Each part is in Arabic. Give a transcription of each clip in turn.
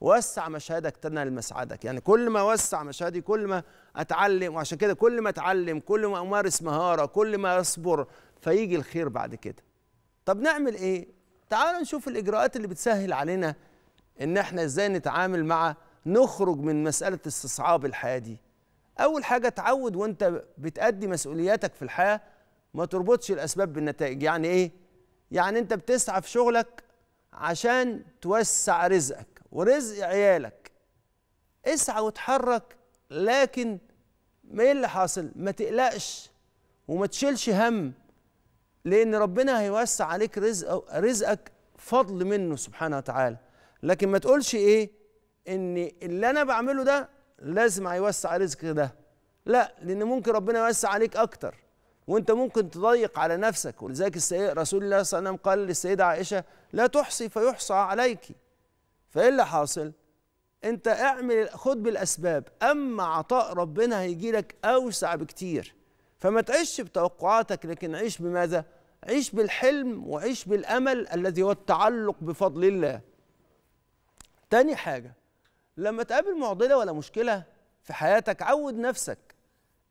وسع مشهدك تنال مسعدك يعني كل ما وسع مشهدي كل ما اتعلم وعشان كده كل ما اتعلم كل ما امارس مهاره كل ما اصبر فيجي الخير بعد كده طب نعمل ايه تعالوا نشوف الاجراءات اللي بتسهل علينا ان احنا ازاي نتعامل مع نخرج من مساله استصعاب الحياه دي اول حاجه تعود وانت بتادي مسؤولياتك في الحياه ما تربطش الاسباب بالنتائج يعني ايه يعني انت بتسعى في شغلك عشان توسع رزقك ورزق عيالك اسعى وتحرك لكن ما ايه اللي حاصل ما تقلقش وما تشيلش هم لان ربنا هيوسع عليك رزق رزقك فضل منه سبحانه وتعالى لكن ما تقولش ايه ان اللي انا بعمله ده لازم هيوسع رزق ده لا لان ممكن ربنا يوسع عليك اكتر وانت ممكن تضيق على نفسك ولذلك السيد رسول الله صلى الله عليه وسلم قال للسيده عائشه لا تحصي فيحصى عليكِ فايه اللي حاصل انت اعمل خد بالاسباب اما عطاء ربنا هيجي لك اوسع بكتير فما تعيش بتوقعاتك لكن عيش بماذا عيش بالحلم وعيش بالامل الذي هو التعلق بفضل الله تاني حاجه لما تقابل معضله ولا مشكله في حياتك عود نفسك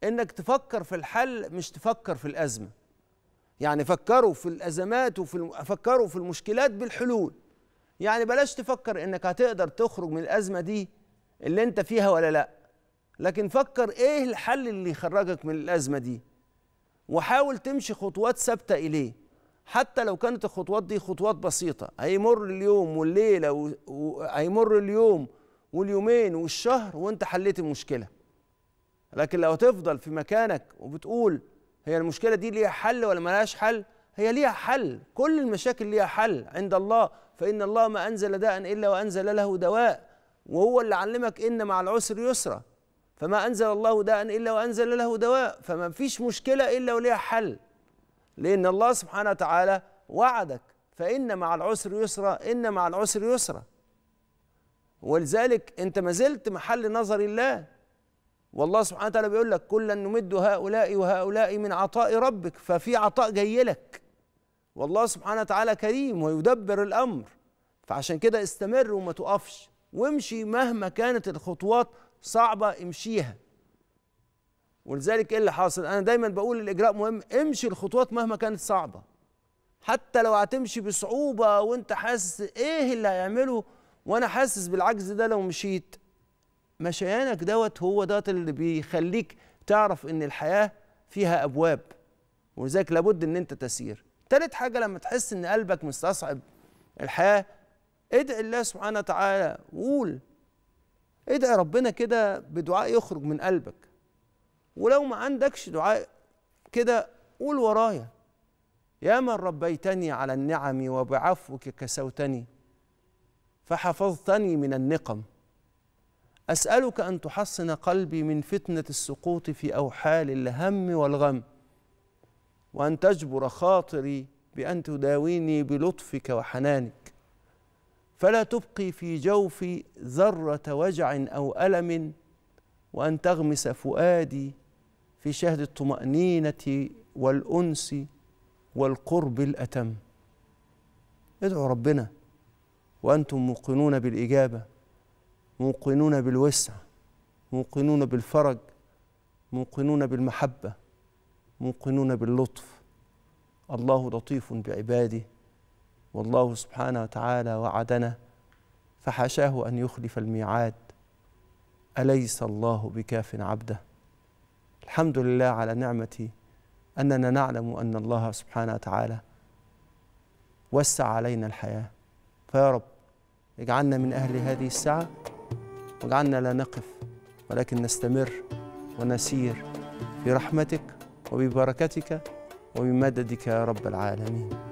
انك تفكر في الحل مش تفكر في الازمه يعني فكروا في الازمات وفي فكروا في المشكلات بالحلول يعني بلاش تفكر انك هتقدر تخرج من الازمه دي اللي انت فيها ولا لا لكن فكر ايه الحل اللي يخرجك من الازمه دي وحاول تمشي خطوات ثابته اليه حتى لو كانت الخطوات دي خطوات بسيطه هيمر اليوم والليله وهيمر و... هيمر اليوم واليومين والشهر وانت حليت المشكله لكن لو تفضل في مكانك وبتقول هي المشكله دي ليها حل ولا ملهاش حل هي ليها حل كل المشاكل ليها حل عند الله فإن الله ما أنزل داء إلا وأنزل له دواء وهو اللي علمك إن مع العسر يسرا فما أنزل الله داء إلا وأنزل له دواء فما فيش مشكلة إلا وليها حل لأن الله سبحانه وتعالى وعدك فإن مع العسر يسرا إن مع العسر يسرا ولذلك أنت ما زلت محل نظر الله والله سبحانه وتعالى بيقول لك كلا نمد هؤلاء وهؤلاء من عطاء ربك ففي عطاء جاي لك والله سبحانه وتعالى كريم ويدبر الامر فعشان كده استمر وما تقفش وامشي مهما كانت الخطوات صعبه امشيها ولذلك ايه اللي حاصل انا دايما بقول الاجراء مهم امشي الخطوات مهما كانت صعبه حتى لو هتمشي بصعوبه وانت حاسس ايه اللي هيعمله وانا حاسس بالعجز ده لو مشيت مشيانك دوت هو دوت اللي بيخليك تعرف ان الحياه فيها ابواب ولذلك لابد ان انت تسير تالت حاجة لما تحس إن قلبك مستصعب الحياة ادعي الله سبحانه وتعالى وقول ادعي ربنا كده بدعاء يخرج من قلبك ولو ما عندكش دعاء كده قول ورايا يا من ربيتني على النعم وبعفوك كسوتني فحفظتني من النقم اسالك ان تحصن قلبي من فتنه السقوط في اوحال الهم والغم وأن تجبر خاطري بأن تداويني بلطفك وحنانك فلا تبقي في جوفي ذرة وجع أو ألم وأن تغمس فؤادي في شهد الطمأنينة والأنس والقرب الأتم ادعوا ربنا وأنتم موقنون بالإجابة موقنون بالوسع موقنون بالفرج موقنون بالمحبه موقنون باللطف الله لطيف بعباده والله سبحانه وتعالى وعدنا فحاشاه ان يخلف الميعاد اليس الله بكاف عبده الحمد لله على نعمه اننا نعلم ان الله سبحانه وتعالى وسع علينا الحياه فيا رب اجعلنا من اهل هذه السعه واجعلنا لا نقف ولكن نستمر ونسير في رحمتك وببركتك وبمددك يا رب العالمين